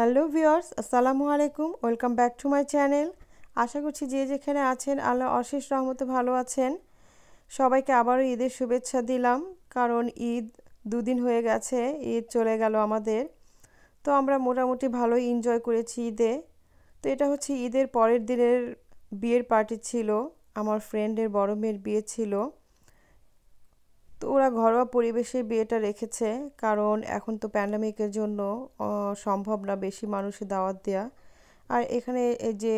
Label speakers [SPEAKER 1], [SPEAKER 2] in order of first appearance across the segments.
[SPEAKER 1] hello viewers আসসালামু আলাইকুম welcome back to my channel আশা করছি যে যেখানে আছেন আল্লাহ অশেষ রহমতে ভালো আছেন সবাইকে আবারও ঈদের শুভেচ্ছা দিলাম কারণ ঈদ দুদিন হয়ে গেছে ঈদ চলে গেল আমাদের তো আমরা মোটামুটি ভালোই এনজয় করেছি ঈদে তো এটা হচ্ছে ঈদের পরের দিনের বিয়ের পার্টি ছিল আমার ফ্রেন্ডের বড় মেয়ের বিয়ে ছিল তো ওরা ঘরোয়া পরিবেশে বিয়েটা রেখেছে কারণ এখন তো প্যান্ডামিকের জন্য সম্ভব না বেশি মানুষে দাওয়াত দেওয়া আর এখানে এই যে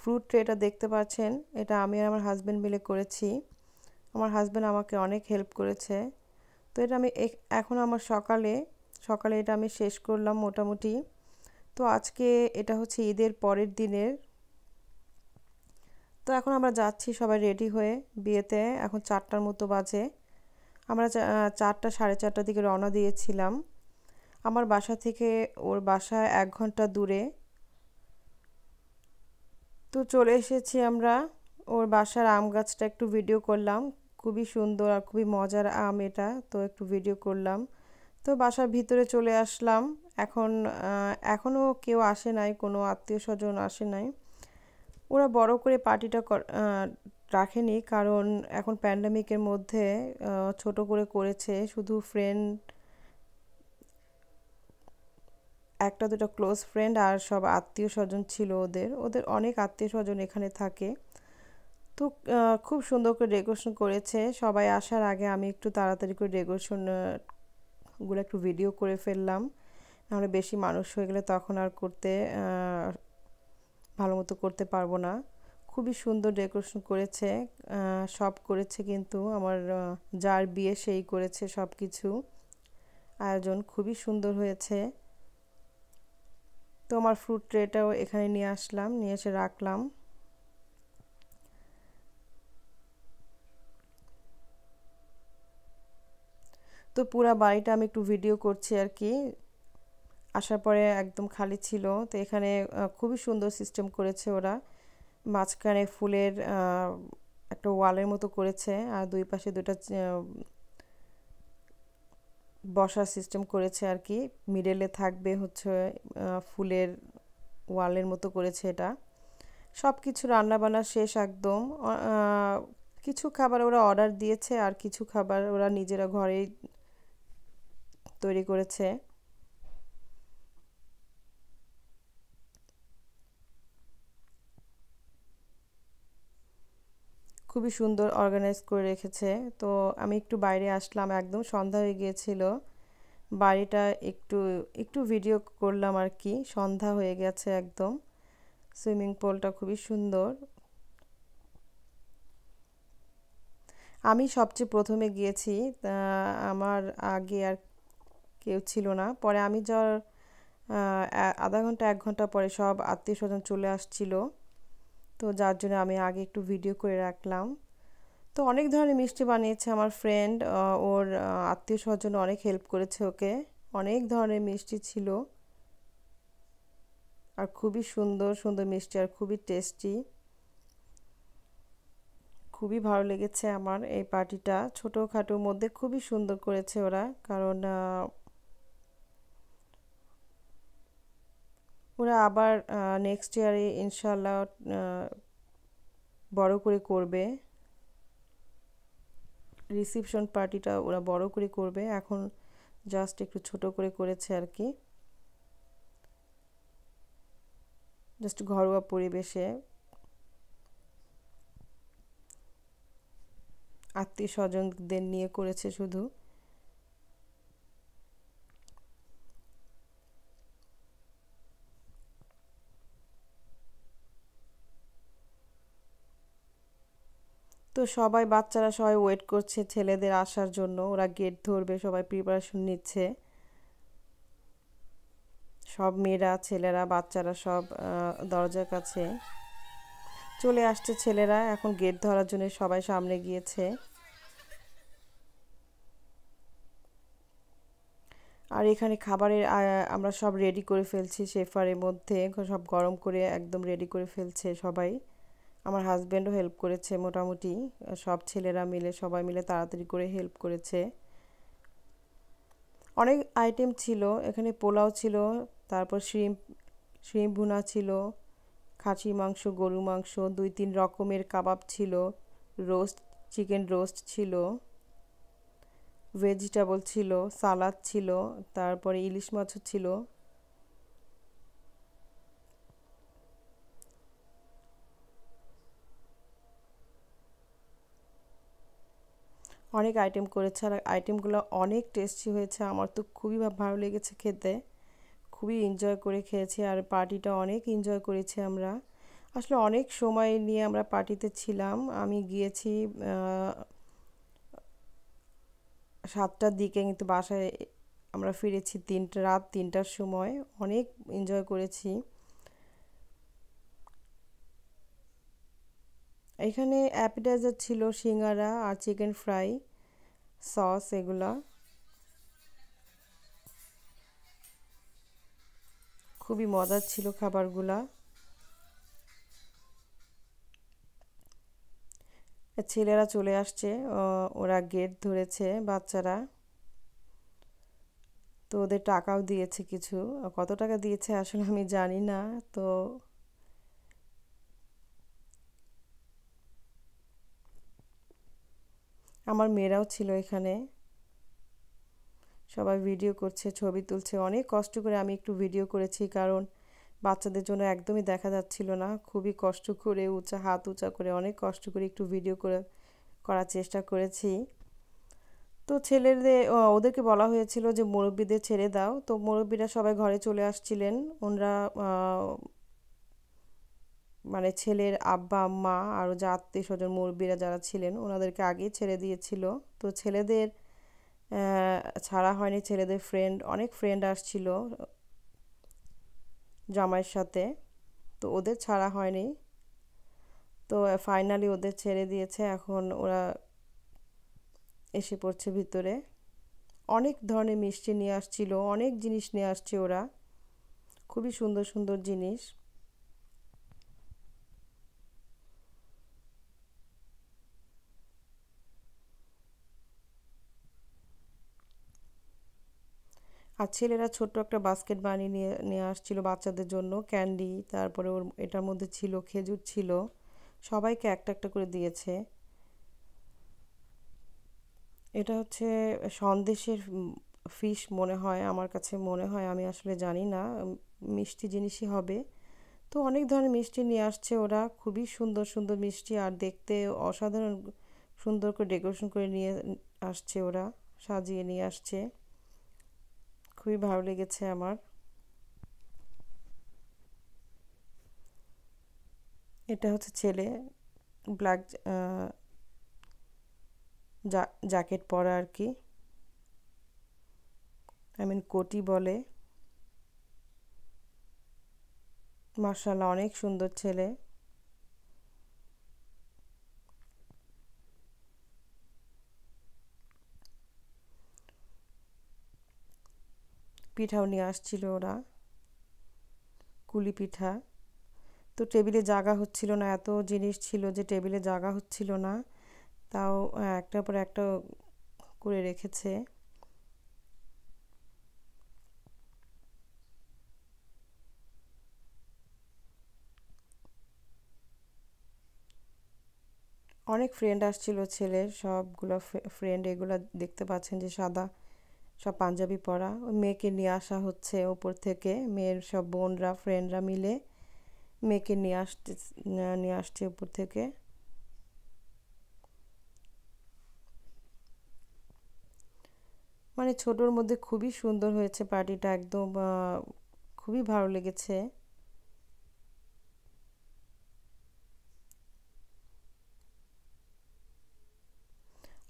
[SPEAKER 1] ফ্রুট ট্রেটা দেখতে পাচ্ছেন এটা আমি আর আমার হাজব্যান্ড মিলে করেছি আমার হাজব্যান্ড আমাকে অনেক হেল্প করেছে তো এটা আমি এখন আমার সকালে সকালে এটা আমি শেষ করলাম মোটামুটি তো আজকে এটা হচ্ছে ঈদের পরের দিনের তো এখন আমরা যাচ্ছি সবাই রেডি হয়ে বিয়েতে এখন চারটার মতো বাজে আমরা চারটা সাড়ে চারটার দিকে রওনা দিয়েছিলাম আমার বাসা থেকে ওর বাসা এক ঘন্টা দূরে তো চলে এসেছি আমরা ওর বাসার আম গাছটা একটু ভিডিও করলাম খুবই সুন্দর আর খুবই মজার আম এটা তো একটু ভিডিও করলাম তো বাসার ভিতরে চলে আসলাম এখন এখনও কেউ আসে নাই কোনো আত্মীয় স্বজন আসে নাই ওরা বড় করে পার্টিটা রাখেনি কারণ এখন প্যান্ডামিকের মধ্যে ছোট করে করেছে শুধু ফ্রেন্ড একটা দুটো ক্লোজ ফ্রেন্ড আর সব আত্মীয় স্বজন ছিল ওদের ওদের অনেক আত্মীয় স্বজন এখানে থাকে তো খুব সুন্দর করে ডেকোরেশন করেছে সবাই আসার আগে আমি একটু তাড়াতাড়ি করে ডেকোরেশনগুলো একটু ভিডিও করে ফেললাম নাহলে বেশি মানুষ হয়ে গেলে তখন আর করতে ভালো মতো করতে পারবো না খুবই সুন্দর ডেকোরেশন করেছে সব করেছে কিন্তু আমার যার বিয়ে সেই করেছে সব কিছু আয়োজন খুবই সুন্দর হয়েছে তো আমার ফ্রুট ট্রেটাও এখানে নিয়ে আসলাম নিয়ে এসে রাখলাম তো পুরা বাড়িটা আমি একটু ভিডিও করছি আর কি আসার পরে একদম খালি ছিল তো এখানে খুবই সুন্দর সিস্টেম করেছে ওরা মাঝখানে ফুলের একটা ওয়ালের মতো করেছে আর দুই পাশে দুটা বসার সিস্টেম করেছে আর কি মিডেলে থাকবে হচ্ছে ফুলের ওয়ালের মতো করেছে এটা সব কিছু রান্নাবান্না শেষ একদম কিছু খাবার ওরা অর্ডার দিয়েছে আর কিছু খাবার ওরা নিজেরা ঘরেই তৈরি করেছে খুবই সুন্দর অর্গানাইজ করে রেখেছে তো আমি একটু বাইরে আসলাম একদম সন্ধ্যা হয়ে গিয়েছিল বাড়িটা একটু একটু ভিডিও করলাম আর কি সন্ধ্যা হয়ে গেছে একদম সুইমিং পুলটা খুবই সুন্দর আমি সবচেয়ে প্রথমে গিয়েছি আমার আগে আর কেউ ছিল না পরে আমি যাওয়ার আধা ঘন্টা এক ঘন্টা পরে সব আত্মীয় স্বজন চলে আসছিলো তো যার জন্য আমি আগে একটু ভিডিও করে রাখলাম তো অনেক ধরনের মিষ্টি বানিয়েছে আমার ফ্রেন্ড ওর আত্মীয় স্বজন অনেক হেল্প করেছে ওকে অনেক ধরনের মিষ্টি ছিল আর খুবই সুন্দর সুন্দর মিষ্টি আর খুবই টেস্টি খুবই ভালো লেগেছে আমার এই পার্টিটা ছোটোখাটোর মধ্যে খুবই সুন্দর করেছে ওরা কারণ ওরা আবার নেক্সট ইয়ারে ইনশাল্লাহ বড় করে করবে রিসিপশন পার্টিটা ওরা বড় করে করবে এখন জাস্ট একটু ছোট করে করেছে আর কি জাস্ট ঘরোয়া পরিবেশে আত্মীয় স্বজনদের নিয়ে করেছে শুধু তো সবাই বাচ্চারা সবাই ওয়েট করছে ছেলেদের আসার জন্য ওরা গেট ধরবে সবাই প্রিপারেশন নিচ্ছে সব মেয়েরা ছেলেরা বাচ্চারা সব দরজার কাছে চলে আসছে ছেলেরা এখন গেট ধরার জন্য সবাই সামনে গিয়েছে আর এখানে খাবারের আমরা সব রেডি করে ফেলছি শেফারের মধ্যে সব গরম করে একদম রেডি করে ফেলছে সবাই আমার হাজব্যান্ডও হেল্প করেছে মোটামুটি সব ছেলেরা মিলে সবাই মিলে তাড়াতাড়ি করে হেল্প করেছে অনেক আইটেম ছিল এখানে পোলাও ছিল তারপর শ্রিম শ্রিম ভুনা ছিল খাসি মাংস গরু মাংস দুই তিন রকমের কাবাব ছিল রোস্ট চিকেন রোস্ট ছিল ভেজিটেবল ছিল সালাদ ছিল তারপরে ইলিশ মাছও ছিল অনেক আইটেম করেছে আর আইটেমগুলো অনেক টেস্টি হয়েছে আমার তো খুবই ভালো লেগেছে খেতে খুবই এনজয় করে খেয়েছি আর পার্টিটা অনেক এনজয় করেছি আমরা আসলে অনেক সময় নিয়ে আমরা পার্টিতে ছিলাম আমি গিয়েছি সাতটার দিকে কিন্তু বাসায় আমরা ফিরেছি তিনটা রাত তিনটার সময় অনেক এনজয় করেছি এখানে অ্যাপিটাইজার ছিল সিঙ্গারা আর চিকেন ফ্রাই সস এগুলা খুবই মজার ছিল খাবারগুলা ছেলেরা চলে আসছে ওরা গেট ধরেছে বাচ্চারা তো ওদের টাকাও দিয়েছে কিছু কত টাকা দিয়েছে আসলে আমি জানি না তো আমার মেয়েরাও ছিল এখানে সবাই ভিডিও করছে ছবি তুলছে অনেক কষ্ট করে আমি একটু ভিডিও করেছি কারণ বাচ্চাদের জন্য একদমই দেখা যাচ্ছিল না খুবই কষ্ট করে উঁচা হাত উঁচা করে অনেক কষ্ট করে একটু ভিডিও করে করার চেষ্টা করেছি তো ছেলেদের ওদেরকে বলা হয়েছিল যে মুরব্বীদের ছেড়ে দাও তো মুরব্বীরা সবাই ঘরে চলে আসছিলেন ওনারা মানে ছেলের আব্বা মা আরও যা আত্মীয় স্বজন মুরব্বীরা যারা ছিলেন ওনাদেরকে আগেই ছেড়ে দিয়েছিল তো ছেলেদের ছাড়া হয়নি ছেলেদের ফ্রেন্ড অনেক ফ্রেন্ড আসছিল জামাইয়ের সাথে তো ওদের ছাড়া হয়নি তো ফাইনালি ওদের ছেড়ে দিয়েছে এখন ওরা এসে পড়ছে ভিতরে অনেক ধরনের মিষ্টি নিয়ে আসছিল অনেক জিনিস নিয়ে আসছে ওরা খুবই সুন্দর সুন্দর জিনিস আর ছেলেরা ছোট্ট একটা বাস্কেট বানিয়ে নিয়ে নিয়ে আসছিল বাচ্চাদের জন্য ক্যান্ডি তারপরে ওর এটার মধ্যে ছিল খেজুর ছিল সবাইকে একটা একটা করে দিয়েছে এটা হচ্ছে সন্দেশের ফিশ মনে হয় আমার কাছে মনে হয় আমি আসলে জানি না মিষ্টি জিনিসই হবে তো অনেক ধরনের মিষ্টি নিয়ে আসছে ওরা খুবই সুন্দর সুন্দর মিষ্টি আর দেখতে অসাধারণ সুন্দর করে ডেকোরেশন করে নিয়ে আসছে ওরা সাজিয়ে নিয়ে আসছে খুবই ভালো লেগেছে আমার এটা হচ্ছে ছেলে ব্ল্যাক জ্যাকেট পরা আর কি আই মিন কোটি বলে মার্শাল্লাহ অনেক সুন্দর ছেলে পিঠাও নিয়ে আসছিল ওরা কুলি পিঠা তো টেবিলে জাগা হচ্ছিল না এত জিনিস ছিল যে টেবিলে জাগা হচ্ছিল না তাও হ্যাঁ, একটার পর একটা করে রেখেছে অনেক ফ্রেন্ড আসছিল ছেলের সবগুলো ফ্রেন্ড এগুলো দেখতে পাচ্ছেন যে সাদা সব পাঞ্জাবি পরা ওই মেয়েকে নিয়ে আসা হচ্ছে ওপর থেকে মেয়ের সব বোনরা ফ্রেন্ডরা মিলে মেয়েকে নিয়ে আসতে নিয়ে আসছে উপর থেকে মানে ছোটোর মধ্যে খুবই সুন্দর হয়েছে পার্টিটা একদম খুবই ভালো লেগেছে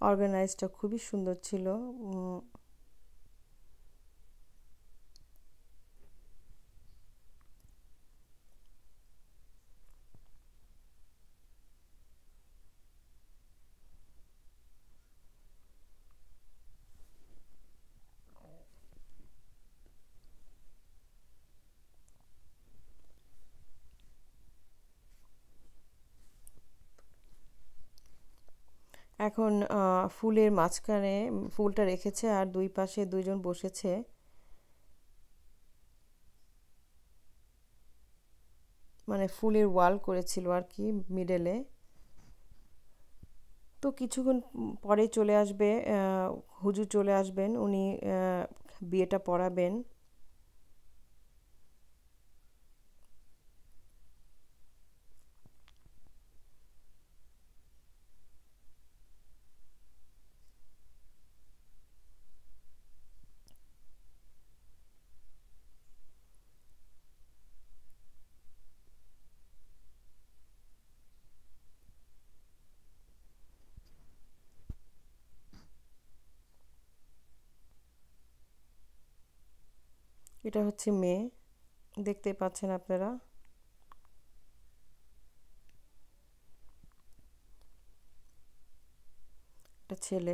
[SPEAKER 1] অর্গানাইজটা খুবই সুন্দর ছিল এখন ফুলের মাঝখানে ফুলটা রেখেছে আর দুই পাশে দুইজন বসেছে মানে ফুলের ওয়াল করেছিল আর কি মিডেলে তো কিছুক্ষণ পরে চলে আসবে হুজুর চলে আসবেন উনি বিয়েটা পড়াবেন এটা হচ্ছে মেয়ে দেখতে পাচ্ছেন আপনারা একটা ছেলে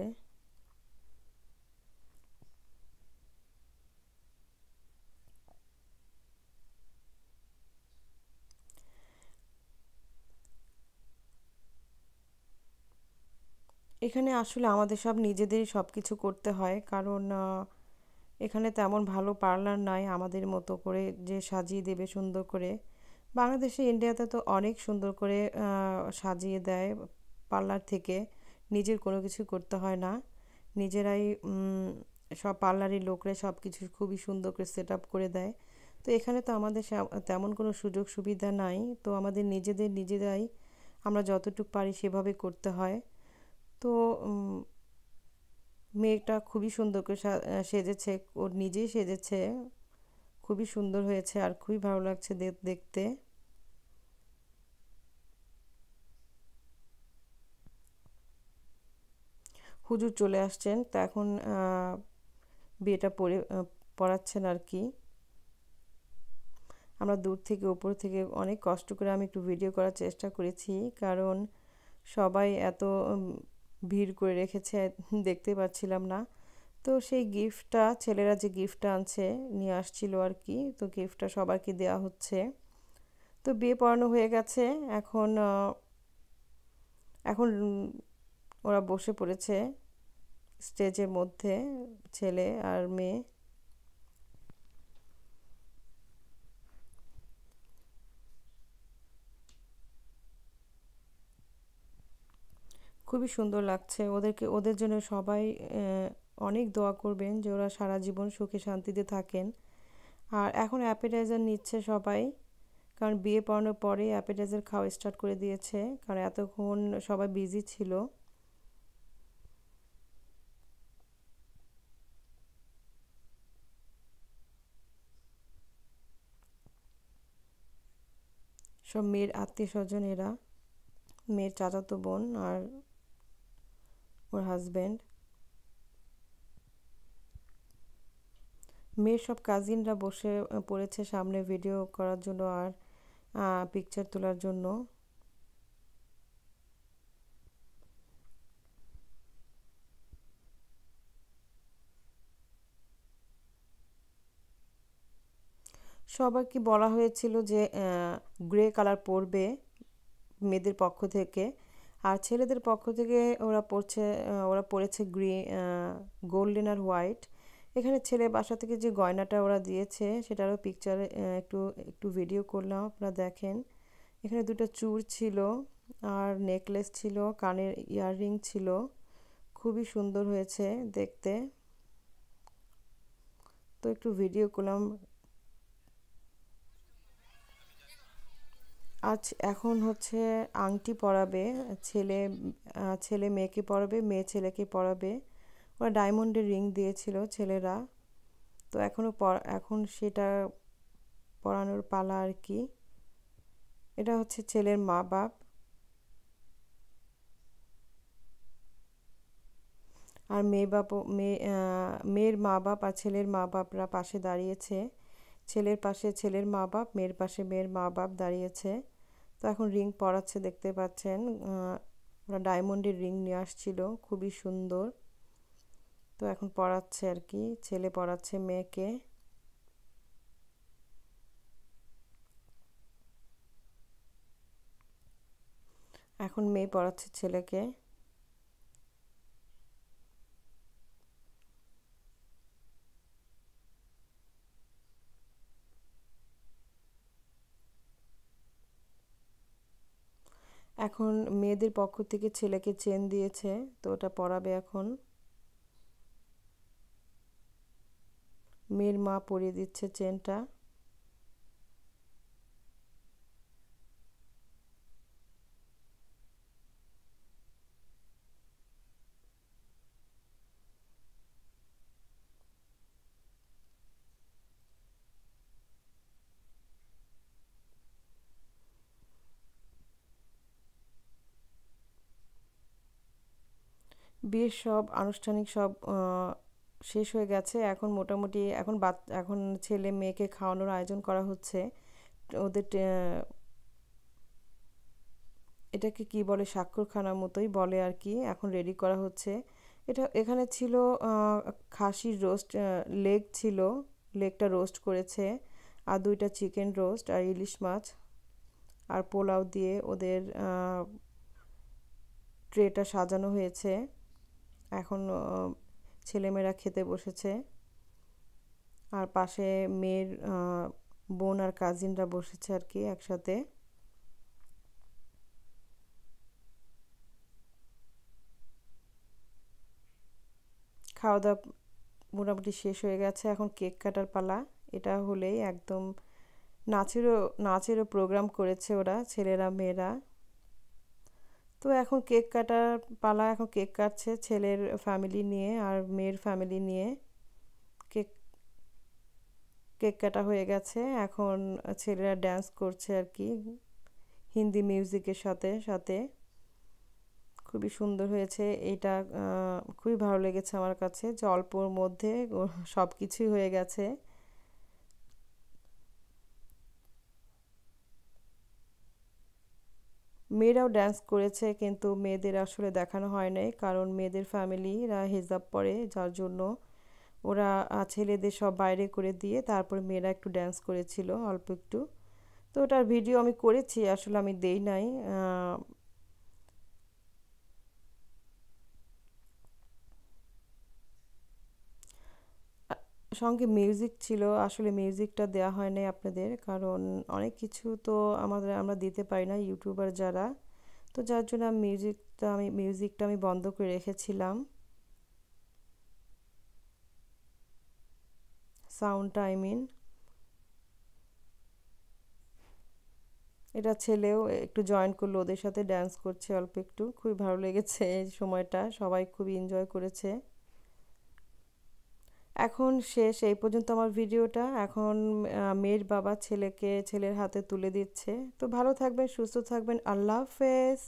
[SPEAKER 1] এখানে আসলে আমাদের সব নিজেদেরই সব কিছু করতে হয় কারণ এখানে তেমন ভালো পার্লার নয় আমাদের মতো করে যে সাজিয়ে দেবে সুন্দর করে বাংলাদেশে ইন্ডিয়াতে তো অনেক সুন্দর করে সাজিয়ে দেয় পার্লার থেকে নিজের কোনো কিছু করতে হয় না নিজেরাই সব পার্লারের লোকরা সব কিছু খুবই সুন্দর করে সেট আপ করে দেয় তো এখানে তো আমাদের তেমন কোনো সুযোগ সুবিধা নাই তো আমাদের নিজেদের নিজেরাই আমরা যতটুকু পারি সেভাবে করতে হয় তো মেয়েটা খুবই সুন্দর করে সেজেছে ওর নিজেই সেজেছে খুবই সুন্দর হয়েছে আর খুবই ভালো লাগছে দেখতে হুজুর চলে আসছেন তা এখন বিয়েটা পড়ে পড়াচ্ছেন আর কি আমরা দূর থেকে ওপর থেকে অনেক কষ্ট করে আমি একটু ভিডিও করার চেষ্টা করেছি কারণ সবাই এত ভিড় করে রেখেছে দেখতে পাচ্ছিলাম না তো সেই গিফটটা ছেলেরা যে গিফটটা আনছে নিয়ে আসছিল আর কি তো গিফটটা সবাইকে দেয়া হচ্ছে তো বিয়ে পড়ানো হয়ে গেছে এখন এখন ওরা বসে পড়েছে স্টেজের মধ্যে ছেলে আর মেয়ে খুবই সুন্দর লাগছে ওদেরকে ওদের জন্য সবাই অনেক দোয়া করবেন যে ওরা সারা জীবন সুখে শান্তিতে থাকেন আর এখন অ্যাপেটাইজার নিচ্ছে সবাই কারণ বিয়ে পড়ানোর পরে অ্যাপেটাইজার খাওয়া স্টার্ট করে দিয়েছে কারণ এতক্ষণ সবাই বিজি ছিল সব মেয়ের আত্মীয় স্বজন এরা মেয়ের চাচাতো বোন আর for husband মেয়ের সব কাজিনরা বসে পড়েছে সামনে ভিডিও করার জন্য আর পিকচার তোলার জন্য কি বলা হয়েছিল যে গ্রে কালার পরবে মেয়েদের পক্ষ থেকে আর ছেলেদের পক্ষ থেকে ওরা পড়ছে ওরা পড়েছে গ্রি গোল্ডেন আর হোয়াইট এখানে ছেলে বাসা থেকে যে গয়নাটা ওরা দিয়েছে সেটারও পিকচার একটু একটু ভিডিও করলাম আপনারা দেখেন এখানে দুটো চূড় ছিল আর নেকলেস ছিল কানের ইয়াররিং ছিল খুবই সুন্দর হয়েছে দেখতে তো একটু ভিডিও করলাম আজ এখন হচ্ছে আংটি পরাবে ছেলে ছেলে মেয়েকে পরাবে মেয়ে ছেলেকে পরাবে ওরা ডায়মন্ডের রিং দিয়েছিল ছেলেরা তো এখনও এখন সেটা পরানোর পালা আর কি এটা হচ্ছে ছেলের মা বাপ আর মেয়ে বাপ মেয়ে মেয়ের মা বাপ আর ছেলের মা বাপরা পাশে দাঁড়িয়েছে ছেলের পাশে ছেলের মা বাপ মেয়ের পাশে মেয়ের মা বাপ দাঁড়িয়েছে তো এখন রিং পরাচ্ছে দেখতে পাচ্ছেন ওরা ডায়মন্ডের রিং নিয়ে আসছিল খুবই সুন্দর তো এখন পড়াচ্ছে আর কি ছেলে পড়াচ্ছে মেয়েকে এখন মেয়ে পড়াচ্ছে ছেলেকে এখন মেয়েদের পক্ষ থেকে ছেলেকে চেন দিয়েছে তো ওটা পরাবে এখন মেয়ের মা পরিয়ে দিচ্ছে চেনটা বিয়ের সব আনুষ্ঠানিক সব শেষ হয়ে গেছে এখন মোটামুটি এখন এখন ছেলে মেয়েকে খাওয়ানোর আয়োজন করা হচ্ছে ওদের এটাকে কি বলে সাক্ষরখানার মতোই বলে আর কি এখন রেডি করা হচ্ছে এটা এখানে ছিল খাসির রোস্ট লেগ ছিল লেগটা রোস্ট করেছে আর দুইটা চিকেন রোস্ট আর ইলিশ মাছ আর পোলাও দিয়ে ওদের ট্রেটা সাজানো হয়েছে এখন ছেলেমেয়েরা খেতে বসেছে আর পাশে মেয়ের বোন আর কাজিনরা বসেছে আর কি একসাথে খাওয়া দাওয়া মোটামুটি শেষ হয়ে গেছে এখন কেক কাটার পালা এটা হলেই একদম নাচেরও নাচেরও প্রোগ্রাম করেছে ওরা ছেলেরা মেয়েরা তো এখন কেক কাটার পালা এখন কেক কাটছে ছেলের ফ্যামিলি নিয়ে আর মেয়ের ফ্যামিলি নিয়ে কেক কেক কাটা হয়ে গেছে এখন ছেলেরা ড্যান্স করছে আর কি হিন্দি মিউজিকের সাথে সাথে খুবই সুন্দর হয়েছে এটা খুবই ভালো লেগেছে আমার কাছে যে অল্পর মধ্যে সব কিছুই হয়ে গেছে মেয়েরাও ড্যান্স করেছে কিন্তু মেয়েদের আসলে দেখানো হয় নাই কারণ মেয়েদের ফ্যামিলিরা হেজাব পরে যার জন্য ওরা ছেলেদের সব বাইরে করে দিয়ে তারপর মেয়েরা একটু ড্যান্স করেছিল অল্প একটু তো ওটার ভিডিও আমি করেছি আসলে আমি দেই নাই সঙ্গে মিউজিক ছিল আসলে মিউজিকটা দেওয়া হয় নাই আপনাদের কারণ অনেক কিছু তো আমাদের আমরা দিতে পারি না ইউটিউবার যারা তো যার জন্য আমি মিউজিকটা আমি মিউজিকটা আমি বন্ধ করে রেখেছিলাম সাউন্ডটা আই মিন এটা ছেলেও একটু জয়েন করলো ওদের সাথে ড্যান্স করছে অল্প একটু খুবই ভালো লেগেছে এই সময়টা সবাই খুব এনজয় করেছে এখন শেষ এই পর্যন্ত আমার ভিডিওটা এখন মেয়ের বাবা ছেলেকে ছেলের হাতে তুলে দিচ্ছে তো ভালো থাকবেন সুস্থ থাকবেন আল্লাহ হাফেজ